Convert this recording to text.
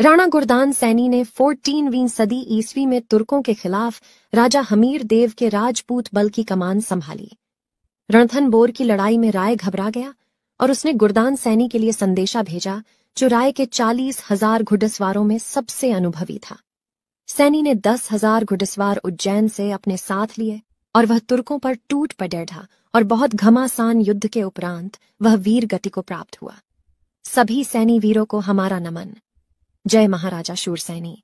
राणा गुरदान सैनी ने फोर्टीनवीं सदी ईस्वी में तुर्कों के खिलाफ राजा हमीर देव के राजपूत बल की कमान संभाली रणथनबोर की लड़ाई में राय घबरा गया और उसने गुरदान सैनी के लिए संदेशा भेजा जो राय के चालीस हजार घुड़सवारों में सबसे अनुभवी था सैनी ने दस हजार घुड़सवार उज्जैन से अपने साथ लिए और वह तुर्कों पर टूट पडेढ़ा और बहुत घमासान युद्ध के उपरांत वह वीर गति को प्राप्त हुआ सभी सैनी वीरों को हमारा नमन जय महाराजा शूरसैनी